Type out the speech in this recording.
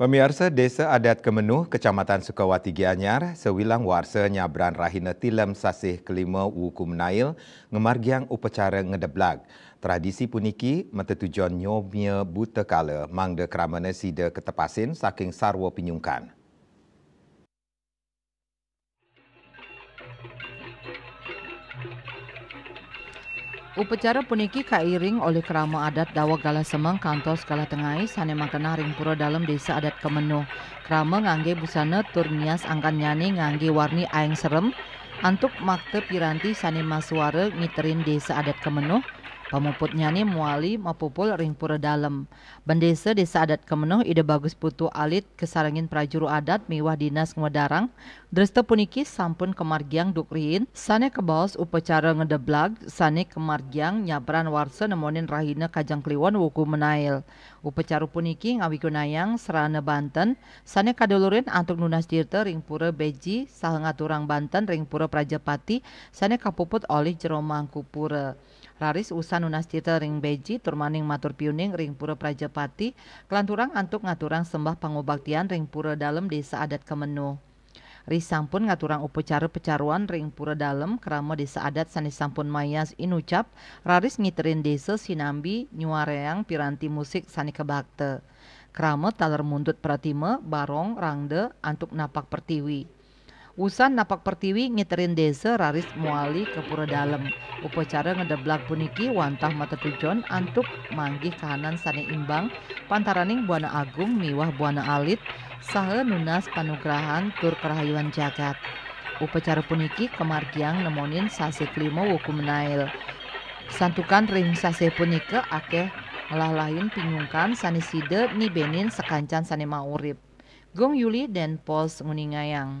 Pemirsa Desa Adat Kemenuh, Kecamatan Sukawati Gianyar, Sewilang Warsa Nyabran Rahina tilam Sasih Kelima Wuku Menail, Ngemargiang Upacara Ngedeblag. Tradisi puniki metetujuan nyomia buta kala mangda keramana sida ketepasin saking sarwa pinyungkan. Upacara puniki kairing oleh kerama adat Dawa Gala Semeng Kantos Gala Tengais hanya makena ring dalam desa adat Kemeno. Kerama ngangge busana turnias angkan nyani ngangge warni aeng serem. Antuk makte piranti sane masuare ngiterin desa adat Kemenuh. Pemuput nyani muali mapupul pura dalam. Bendesa desa adat kemenuh ide bagus putu alit kesarangin prajuru adat miwah dinas ngedarang. Dresta puniki sampun kemargiang dukriin. Sane kebos upacara ngedeblag, sane kemargiang nyabran warsa nemonin rahina kajang kliwon wuku menail. Upacara puniki ngawikunayang serana Banten, sane kadulurin antuk nunas dirte pura beji sahengaturang Banten ring pura prajapati, sane kapuput oleh pura. Raris usan unastita ring beji turmaning matur piuning ring pura prajapati kelanturang antuk ngaturang sembah pangobaktian ring pura dalem desa adat kemenu. Risang pun ngaturang upacara pecaruan ring pura dalem kerama desa adat sani sampun mayas inucap raris ngiterin desa sinambi nyuareang piranti musik sani kebakte. Kerama taler mundut pratima barong rangde antuk napak pertiwi. Usan napak pertiwi ngiterin desa raris muali ke pura dalem. Upacara ngedeblak puniki wantah mata tujuan antuk manggih kahanan sane imbang pantaraning Buana Agung miwah Buana Alit sahe nunas panugrahan tur kerahayuan jagat. Upacara puniki kemargiang nemonin sase klimo wuku menail. Santukan ring sase punike akeh ngelalahin sani saniside nibenin sekancan sane maurip. Gong Yuli dan Pols Nguningayang.